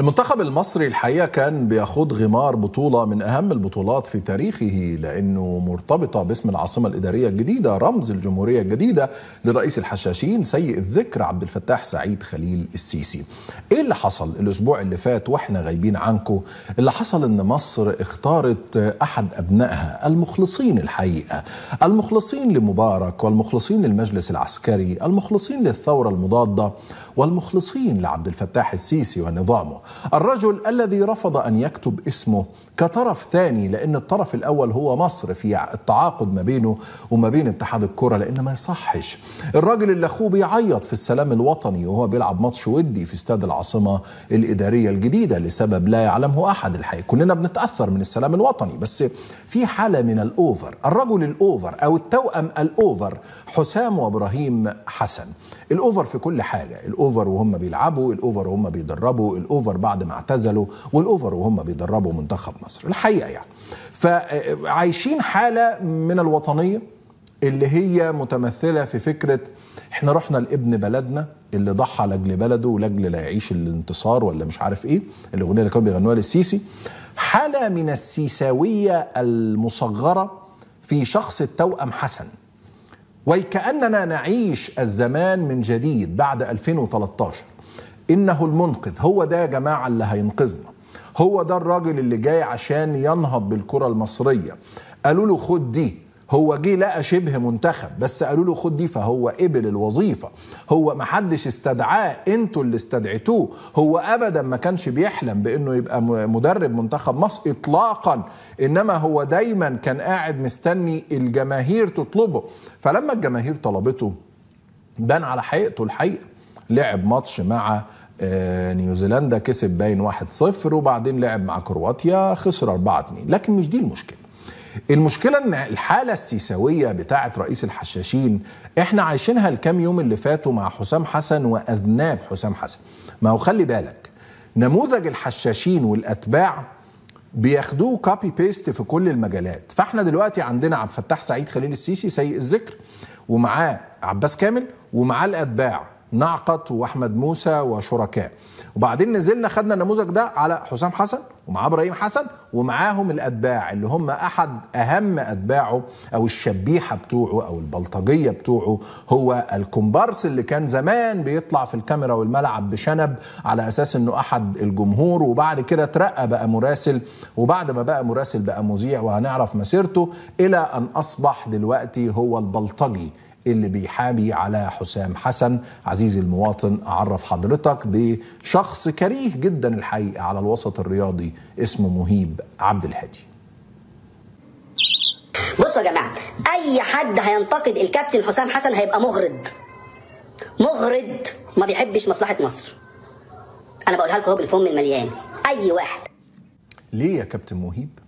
المنتخب المصري الحقيقه كان بيخوض غمار بطوله من اهم البطولات في تاريخه لانه مرتبطه باسم العاصمه الاداريه الجديده رمز الجمهوريه الجديده لرئيس الحشاشين سيء الذكر عبد الفتاح سعيد خليل السيسي. ايه اللي حصل الاسبوع اللي فات واحنا غايبين عنكم؟ اللي حصل ان مصر اختارت احد ابنائها المخلصين الحقيقه، المخلصين لمبارك والمخلصين للمجلس العسكري، المخلصين للثوره المضاده والمخلصين لعبد الفتاح السيسي ونظامه. الرجل الذي رفض أن يكتب اسمه كطرف ثاني لأن الطرف الأول هو مصر في التعاقد ما بينه وما بين اتحاد الكرة لأن ما يصحش الراجل اللي أخوه بيعيط في السلام الوطني وهو بيلعب ماتش ودي في استاد العاصمة الإدارية الجديدة لسبب لا يعلمه أحد الحقيقة كلنا بنتأثر من السلام الوطني بس في حالة من الأوفر الرجل الأوفر أو التوأم الأوفر حسام وإبراهيم حسن الاوفر في كل حاجه الاوفر وهم بيلعبوا الاوفر وهم بيدربوا الاوفر بعد ما اعتزلوا والاوفر وهم بيدربوا منتخب مصر الحقيقه يعني فعايشين حاله من الوطنيه اللي هي متمثله في فكره احنا رحنا لابن بلدنا اللي ضحى لاجل بلده ولاجل لا يعيش الانتصار ولا مش عارف ايه الاغنيه اللي كانوا بيغنوها للسيسي حاله من السيساويه المصغره في شخص التوأم حسن وكأننا نعيش الزمان من جديد بعد 2013 إنه المنقذ هو ده يا جماعة اللي هينقذنا هو ده الراجل اللي جاي عشان ينهض بالكرة المصرية قالوا له خد دي هو جه لقى شبه منتخب بس قالوا له خد دي فهو قبل الوظيفه هو ما حدش استدعاه انتوا اللي استدعيتوه هو ابدا ما كانش بيحلم بانه يبقى مدرب منتخب مصر اطلاقا انما هو دايما كان قاعد مستني الجماهير تطلبه فلما الجماهير طلبته بان على حقيقته الحقيقه لعب ماتش مع آه، نيوزيلندا كسب باين 1-0 وبعدين لعب مع كرواتيا خسر 4-2 لكن مش دي المشكله المشكله ان الحاله السيساويه بتاعه رئيس الحشاشين احنا عايشينها الكام يوم اللي فاتوا مع حسام حسن واذناب حسام حسن ما هو خلي بالك نموذج الحشاشين والاتباع بياخدوه كوبي بيست في كل المجالات فاحنا دلوقتي عندنا عبد الفتاح سعيد خليل السيسي سيء الذكر ومعاه عباس كامل ومعاه الاتباع نعقت واحمد موسى وشركاء وبعدين نزلنا خدنا النموذج ده على حسام حسن ومعاه ابراهيم حسن ومعاهم الاتباع اللي هم احد اهم اتباعه او الشبيحه بتوعه او البلطجيه بتوعه هو الكومبارس اللي كان زمان بيطلع في الكاميرا والملعب بشنب على اساس انه احد الجمهور وبعد كده ترقى بقى مراسل وبعد ما بقى مراسل بقى مذيع وهنعرف مسيرته الى ان اصبح دلوقتي هو البلطجي اللي بيحابي على حسام حسن عزيزي المواطن أعرف حضرتك بشخص كريه جدا الحقيقة على الوسط الرياضي اسمه مهيب عبد الهادي بصوا يا جماعة أي حد هينتقد الكابتن حسام حسن هيبقى مغرض مغرض ما بيحبش مصلحة مصر أنا بقولها لكم هو بالفم المليان أي واحد ليه يا كابتن مهيب؟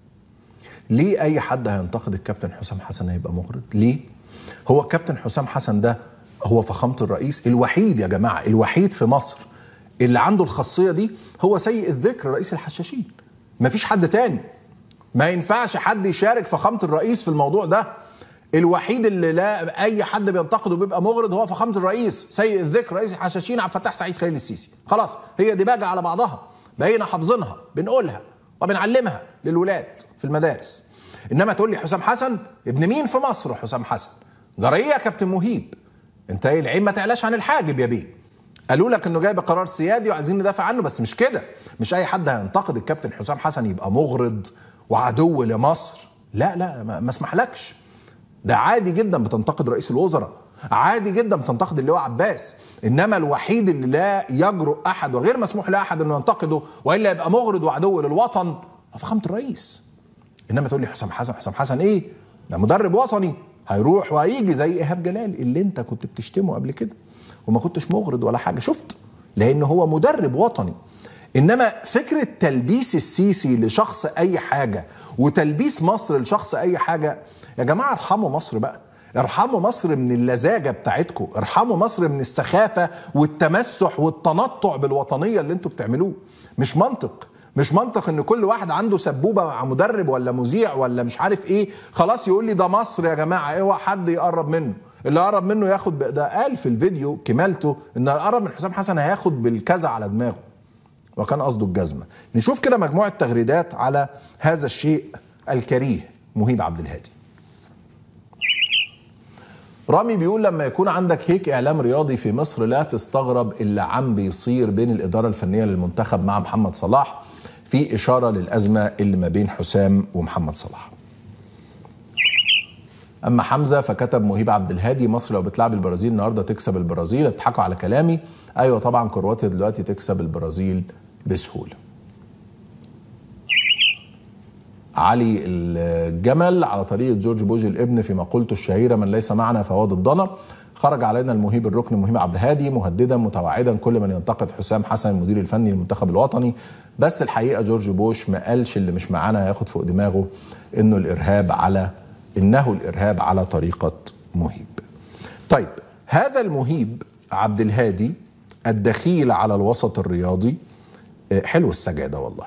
ليه أي حد هينتقد الكابتن حسام حسن هيبقى مغرض؟ ليه؟ هو الكابتن حسام حسن ده هو فخامه الرئيس الوحيد يا جماعه الوحيد في مصر اللي عنده الخاصيه دي هو سيء الذكر رئيس الحشاشين مفيش حد تاني ما ينفعش حد يشارك فخامه الرئيس في الموضوع ده الوحيد اللي لا اي حد بينتقده بيبقى مغرض هو فخامه الرئيس سيء الذكر رئيس الحشاشين عبد الفتاح سعيد خليل السيسي خلاص هي دي باجه على بعضها بقينا حافظينها بنقولها وبنعلمها للولاد في المدارس انما تقول لي حسام حسن ابن مين في مصر حسام حسن ده يا كابتن مهيب انت ايه العين ما تعلاش عن الحاجب يا بيه قالوا لك انه جاي بقرار سيادي وعايزين ندافع عنه بس مش كده مش اي حد هينتقد الكابتن حسام حسن يبقى مغرض وعدو لمصر لا لا ما اسمحلكش ده عادي جدا بتنتقد رئيس الوزراء عادي جدا بتنتقد اللواء عباس انما الوحيد اللي لا يجرؤ احد وغير مسموح لاحد انه ينتقده والا يبقى مغرض وعدو للوطن فخامه الرئيس انما تقول لي حسام حسن حسام حسن ايه ده مدرب وطني هيروح وهيجي زي ايهاب جلال اللي انت كنت بتشتمه قبل كده وما كنتش مغرض ولا حاجه شفت لان هو مدرب وطني انما فكره تلبيس السيسي لشخص اي حاجه وتلبيس مصر لشخص اي حاجه يا جماعه ارحموا مصر بقى ارحموا مصر من اللزاجه بتاعتكم ارحموا مصر من السخافه والتمسح والتنطع بالوطنيه اللي انتوا بتعملوه مش منطق مش منطق ان كل واحد عنده سبوبه مع مدرب ولا مذيع ولا مش عارف ايه خلاص يقول لي ده مصر يا جماعه اوعى إيه حد يقرب منه اللي قرب منه ياخد ده قال في الفيديو كمالته ان اللي قرب من حسام حسن هياخد بالكذا على دماغه وكان قصده الجزمه نشوف كده مجموعه تغريدات على هذا الشيء الكريه مهيب عبد الهادي رامي بيقول لما يكون عندك هيك اعلام رياضي في مصر لا تستغرب اللي عم بيصير بين الاداره الفنيه للمنتخب مع محمد صلاح في إشارة للأزمة اللي ما بين حسام ومحمد صلاح اما حمزه فكتب مهيب عبد الهادي مصر لو بتلعب البرازيل النهارده تكسب البرازيل اضحكوا على كلامي ايوه طبعا كرواتيا دلوقتي تكسب البرازيل بسهوله علي الجمل على طريقه جورج بوجي الابن في مقولته الشهيره من ليس معنا فهو ضدنا خرج علينا المهيب الركن مهيب عبد الهادي مهددا متوعدا كل من ينتقد حسام حسن المدير الفني للمنتخب الوطني بس الحقيقه جورج بوش ما قالش اللي مش معانا هياخد فوق دماغه انه الارهاب على انه الارهاب على طريقه مهيب. طيب هذا المهيب عبد الهادي الدخيل على الوسط الرياضي آه، حلو السجاده والله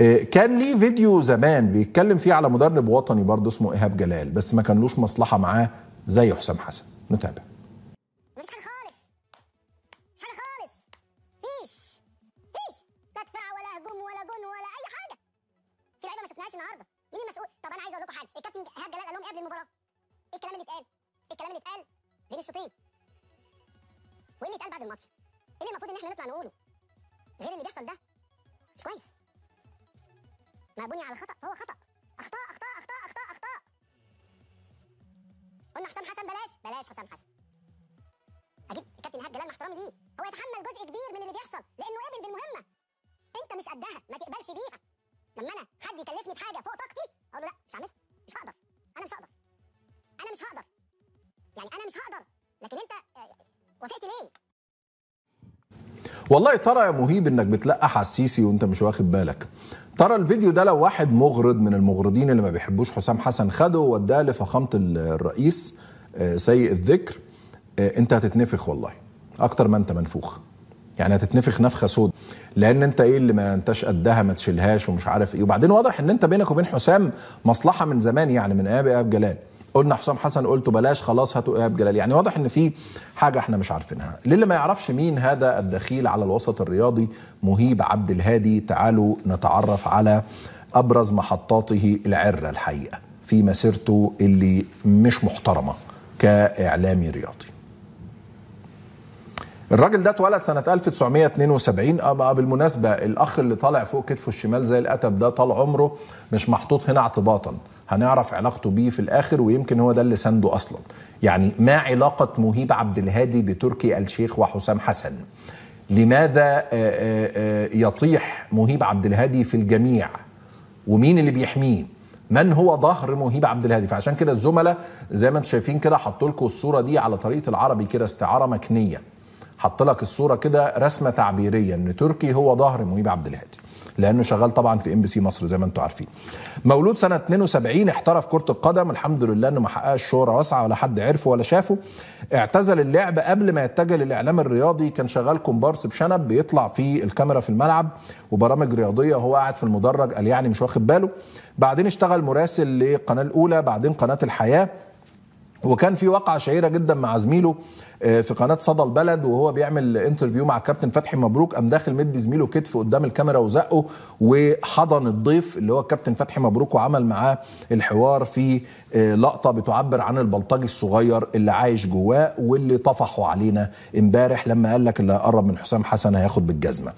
آه، كان ليه فيديو زمان بيتكلم فيه على مدرب وطني برضه اسمه ايهاب جلال بس ما كانلوش مصلحه معاه زي حسام حسن نتابع الكلام اللي اتقال الكلام اللي اتقال بين الشوطين وايه اللي اتقال بعد الماتش ايه اللي المفروض ان احنا نطلع نقوله غير اللي بيحصل ده مش كويس ما بني على خطا فهو خطا اخطاء اخطاء اخطاء اخطاء اخطاء قلنا حسام حسن بلاش بلاش حسام حسن اجيب الكابتن ايهاب جلال مع احترامي ليه هو يتحمل جزء كبير من اللي بيحصل لانه قبل بالمهمه انت مش قدها ما تقبلش بيها لما انا حد يكلفني بحاجه فوق طاقتي اقول له لا مش هعملها مش هقدر انا مش هقدر انا مش هقدر يعني انا مش هقدر لكن انت وافقت ليه والله ترى يا مهيب انك بتلقح على السيسي وانت مش واخد بالك ترى الفيديو ده لو واحد مغرض من المغرضين اللي ما بيحبوش حسام حسن خده ووداه لفخامه الرئيس آه، سيء الذكر آه، انت هتتنفخ والله اكتر ما انت منفوخ يعني هتتنفخ نفخه سود لان انت ايه اللي ما انتش قدها ما تشيلهاش ومش عارف ايه وبعدين واضح ان انت بينك وبين حسام مصلحه من زمان يعني من ايام اب جلال قلنا حسام حسن قلته بلاش خلاص هاتوا ايهاب جلال يعني واضح ان في حاجه احنا مش عارفينها للي ما يعرفش مين هذا الدخيل على الوسط الرياضي مهيب عبد الهادي تعالوا نتعرف على ابرز محطاته العره الحقيقه في مسيرته اللي مش محترمه كاعلامي رياضي الراجل ده اتولد سنة 1972 أه بالمناسبة الأخ اللي طالع فوق كتفه الشمال زي الأتب ده طال عمره مش محطوط هنا اعتباطا هنعرف علاقته بيه في الآخر ويمكن هو ده اللي سنده أصلا يعني ما علاقة مهيب عبد الهادي بتركي الشيخ وحسام حسن لماذا آه، آه، آه، يطيح مهيب عبد الهادي في الجميع ومين اللي بيحميه من هو ظهر مهيب عبد الهادي فعشان كده الزملاء زي ما انتم شايفين كده حطوا لكم الصوره دي على طريقه العربي كده استعاره مكنيه حط لك الصوره كده رسمه تعبيريه ان تركي هو ظهر مهيب عبد الهادي لانه شغال طبعا في ام بي سي مصر زي ما انتم عارفين مولود سنه 72 احترف كره القدم الحمد لله انه ما حققش شهره واسعه ولا حد عرفه ولا شافه اعتزل اللعب قبل ما يتجه للاعلام الرياضي كان شغال كومبارس بشنب بيطلع في الكاميرا في الملعب وبرامج رياضيه وهو قاعد في المدرج قال يعني مش واخد باله بعدين اشتغل مراسل للقناه الاولى بعدين قناه الحياه وكان في وقعه شهيره جدا مع زميله آه، في قناه صدى البلد وهو بيعمل انترفيو مع الكابتن فتحي مبروك قام داخل مدي زميله كتف قدام الكاميرا وزقه وحضن الضيف اللي هو الكابتن فتحي مبروك وعمل معاه الحوار في آه، لقطه بتعبر عن البلطجي الصغير اللي عايش جواه واللي طفحوا علينا امبارح لما قال لك اللي هيقرب من حسام حسن هياخد بالجزمه.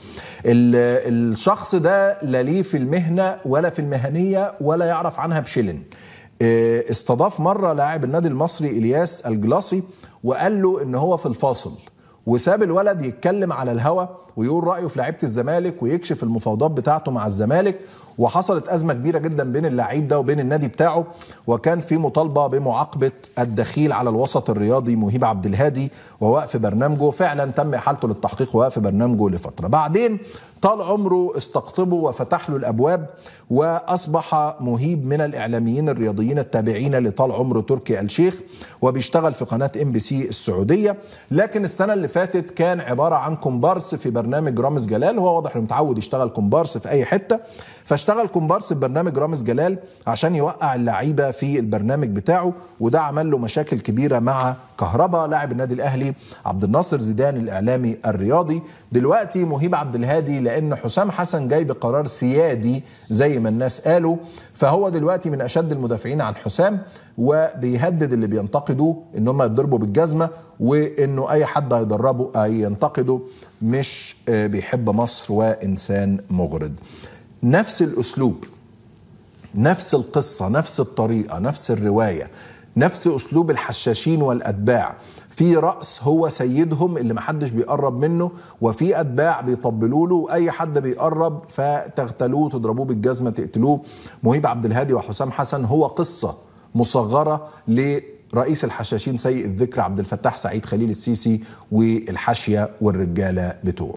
الشخص ده لا ليه في المهنه ولا في المهنيه ولا يعرف عنها بشلن. آه، استضاف مره لاعب النادي المصري الياس الجلاصي وقال له ان هو في الفاصل وساب الولد يتكلم على الهوا ويقول رايه في لعيبه الزمالك ويكشف المفاوضات بتاعته مع الزمالك وحصلت ازمه كبيره جدا بين اللعيب ده وبين النادي بتاعه وكان في مطالبه بمعاقبه الدخيل على الوسط الرياضي مهيب عبد الهادي ووقف برنامجه فعلا تم احالته للتحقيق ووقف برنامجه لفتره بعدين طال عمره استقطبه وفتح له الابواب واصبح مهيب من الاعلاميين الرياضيين التابعين لطال عمره تركي الشيخ وبيشتغل في قناه ام بي سي السعوديه لكن السنه اللي فاتت كان عبارة عن كومبارس في برنامج رامز جلال هو واضح انه متعود يشتغل كومبارس في اي حتة فاشتغل كومبارس في برنامج رامز جلال عشان يوقع اللعيبة في البرنامج بتاعه وده عمل له مشاكل كبيرة مع كهربا لاعب النادي الاهلي عبد الناصر زيدان الاعلامي الرياضي دلوقتي مهيب عبد الهادي لان حسام حسن جاي بقرار سيادي زي ما الناس قالوا فهو دلوقتي من اشد المدافعين عن حسام وبيهدد اللي بينتقدوه ان هم يتضربوا بالجزمه وانه اي حد هيدربه اي ينتقده مش آه، بيحب مصر وانسان مغرض نفس الاسلوب نفس القصه نفس الطريقه نفس الروايه نفس اسلوب الحشاشين والاتباع في رأس هو سيدهم اللي محدش بيقرب منه وفي أتباع بيطبلوا له واي حد بيقرب فتغتلوه تضربوه بالجزمة تقتلوه مهيب عبد الهادي وحسام حسن هو قصة مصغرة لرئيس الحشاشين سيء الذكر عبد الفتاح سعيد خليل السيسي والحاشية والرجالة بتوعه